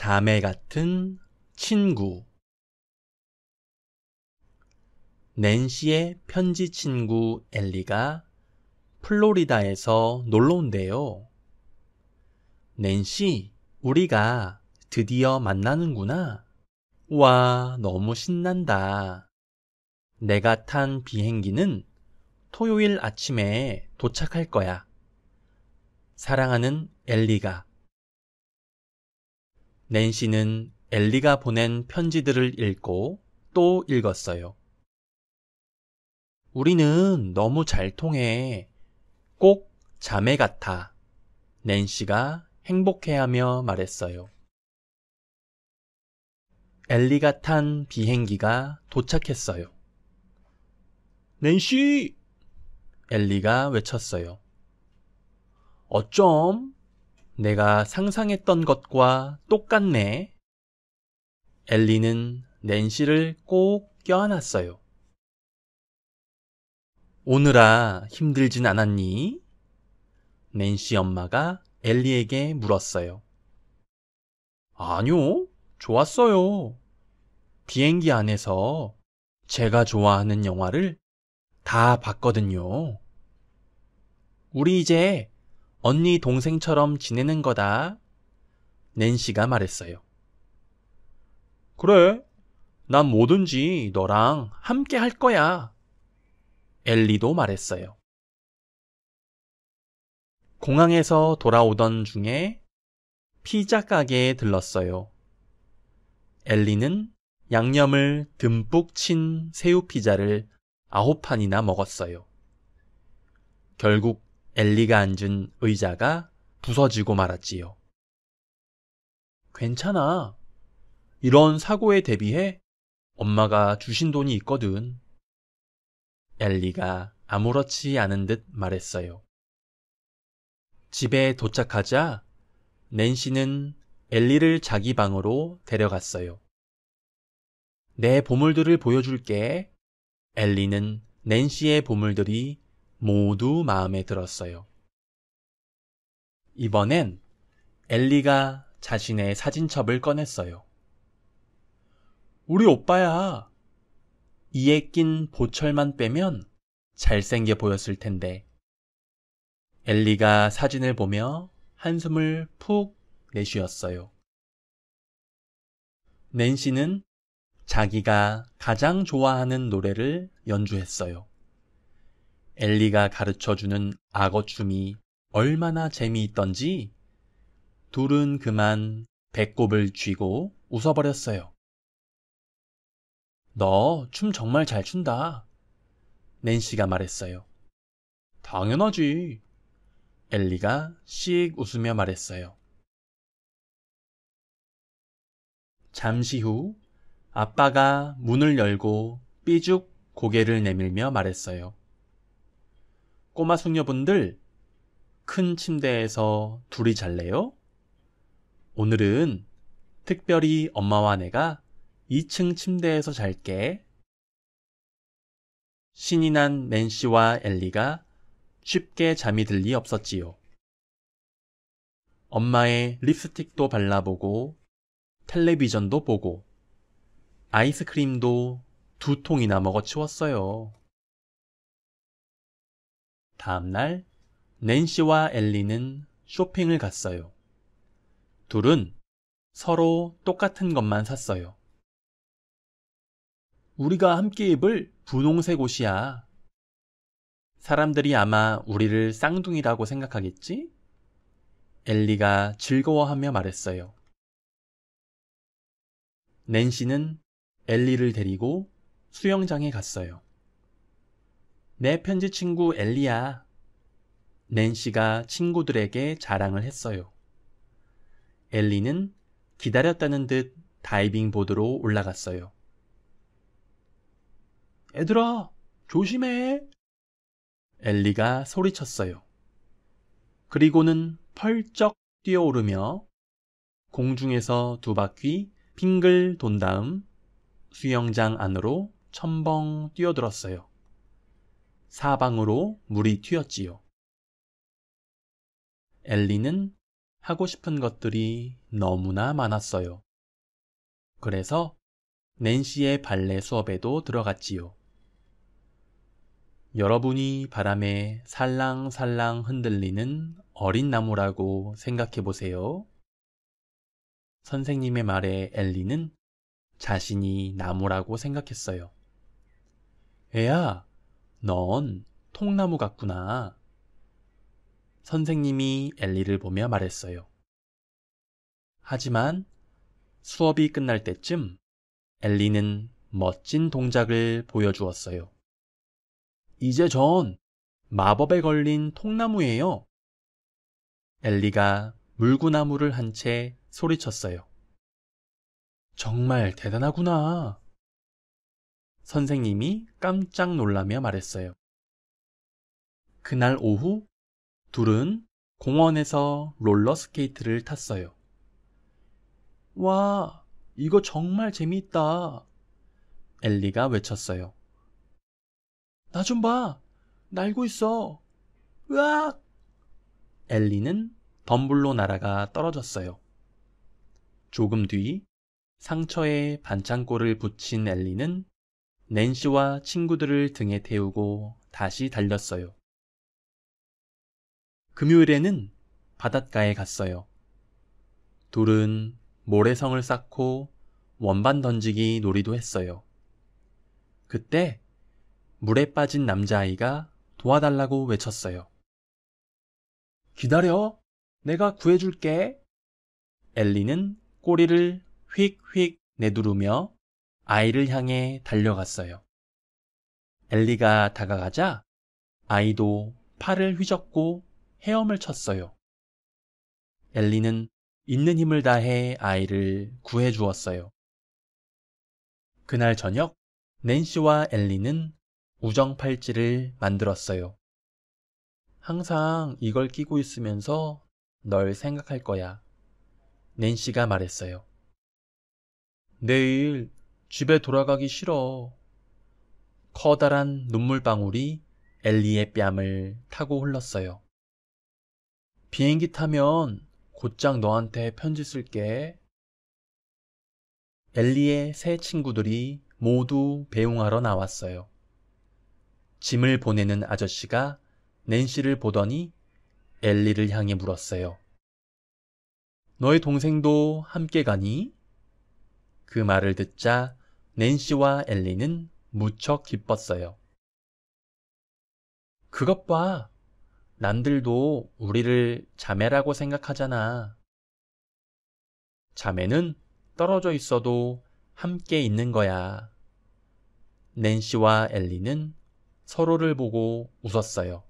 자매 같은 친구 낸시의 편지 친구 엘리가 플로리다에서 놀러 온대요. 낸시, 우리가 드디어 만나는구나. 와, 너무 신난다. 내가 탄 비행기는 토요일 아침에 도착할 거야. 사랑하는 엘리가 낸시는 엘리가 보낸 편지들을 읽고 또 읽었어요. 우리는 너무 잘 통해. 꼭 자매 같아. 낸시가 행복해하며 말했어요. 엘리가 탄 비행기가 도착했어요. 낸시! 엘리가 외쳤어요. 어쩜? 내가 상상했던 것과 똑같네. 엘리는 낸시를 꼭 껴안았어요. 오느라 힘들진 않았니? 낸시 엄마가 엘리에게 물었어요. 아니요, 좋았어요. 비행기 안에서 제가 좋아하는 영화를 다 봤거든요. 우리 이제 언니 동생처럼 지내는 거다. 낸시가 말했어요. 그래. 난 뭐든지 너랑 함께 할 거야. 엘리도 말했어요. 공항에서 돌아오던 중에 피자 가게에 들렀어요. 엘리는 양념을 듬뿍 친 새우 피자를 아홉 판이나 먹었어요. 결국 엘리가 앉은 의자가 부서지고 말았지요. 괜찮아. 이런 사고에 대비해 엄마가 주신 돈이 있거든. 엘리가 아무렇지 않은 듯 말했어요. 집에 도착하자 낸시는 엘리를 자기 방으로 데려갔어요. 내 보물들을 보여줄게. 엘리는 낸시의 보물들이 모두 마음에 들었어요. 이번엔 엘리가 자신의 사진첩을 꺼냈어요. 우리 오빠야. 이에 낀 보철만 빼면 잘생겨 보였을 텐데. 엘리가 사진을 보며 한숨을 푹 내쉬었어요. 낸시는 자기가 가장 좋아하는 노래를 연주했어요. 엘리가 가르쳐주는 악어춤이 얼마나 재미있던지 둘은 그만 배꼽을 쥐고 웃어버렸어요. 너 춤 정말 잘 춘다. 낸시가 말했어요. 당연하지. 엘리가 씩 웃으며 말했어요. 잠시 후 아빠가 문을 열고 삐죽 고개를 내밀며 말했어요. 꼬마 숙녀분들, 큰 침대에서 둘이 잘래요? 오늘은 특별히 엄마와 내가 2층 침대에서 잘게. 신이 난 맨시와 엘리가 쉽게 잠이 들 리 없었지요. 엄마의 립스틱도 발라보고 텔레비전도 보고 아이스크림도 두 통이나 먹어치웠어요. 다음날 낸시와 엘리는 쇼핑을 갔어요. 둘은 서로 똑같은 것만 샀어요. 우리가 함께 입을 분홍색 옷이야. 사람들이 아마 우리를 쌍둥이라고 생각하겠지? 엘리가 즐거워하며 말했어요. 낸시는 엘리를 데리고 수영장에 갔어요. 내 편지 친구 엘리야. 낸시가 친구들에게 자랑을 했어요. 엘리는 기다렸다는 듯 다이빙 보드로 올라갔어요. 애들아, 조심해. 엘리가 소리쳤어요. 그리고는 펄쩍 뛰어오르며 공중에서 두 바퀴 핑글돈 다음 수영장 안으로 첨벙 뛰어들었어요. 사방으로 물이 튀었지요. 엘리는 하고 싶은 것들이 너무나 많았어요. 그래서 낸시의 발레 수업에도 들어갔지요. 여러분이 바람에 살랑살랑 흔들리는 어린 나무라고 생각해 보세요. 선생님의 말에 엘리는 자신이 나무라고 생각했어요. 애야, 넌 통나무 같구나. 선생님이 엘리를 보며 말했어요. 하지만 수업이 끝날 때쯤 엘리는 멋진 동작을 보여주었어요. 이제 전 마법에 걸린 통나무예요. 엘리가 물구나무를 한 채 소리쳤어요. 정말 대단하구나. 선생님이 깜짝 놀라며 말했어요. 그날 오후 둘은 공원에서 롤러스케이트를 탔어요. 와, 이거 정말 재미있다. 엘리가 외쳤어요. 나 좀 봐. 날고 있어. 으악! 엘리는 덤불로 날아가 떨어졌어요. 조금 뒤 상처에 반창고를 붙인 엘리는 낸시와 친구들을 등에 태우고 다시 달렸어요. 금요일에는 바닷가에 갔어요. 둘은 모래성을 쌓고 원반 던지기 놀이도 했어요. 그때 물에 빠진 남자아이가 도와달라고 외쳤어요. 기다려! 내가 구해줄게! 엘리는 꼬리를 휙휙 내두르며 아이를 향해 달려갔어요. 엘리가 다가가자 아이도 팔을 휘젓고 헤엄을 쳤어요. 엘리는 있는 힘을 다해 아이를 구해 주었어요. 그날 저녁 낸시와 엘리는 우정 팔찌를 만들었어요. 항상 이걸 끼고 있으면서 널 생각할 거야. 낸시가 말했어요. 내일 집에 돌아가기 싫어. 커다란 눈물방울이 엘리의 뺨을 타고 흘렀어요. 비행기 타면 곧장 너한테 편지 쓸게. 엘리의 새 친구들이 모두 배웅하러 나왔어요. 짐을 보내는 아저씨가 낸시를 보더니 엘리를 향해 물었어요. 너의 동생도 함께 가니? 그 말을 듣자 낸시와 엘리는 무척 기뻤어요. 그것 봐. 남들도 우리를 자매라고 생각하잖아. 자매는 떨어져 있어도 함께 있는 거야. 낸시와 엘리는 서로를 보고 웃었어요.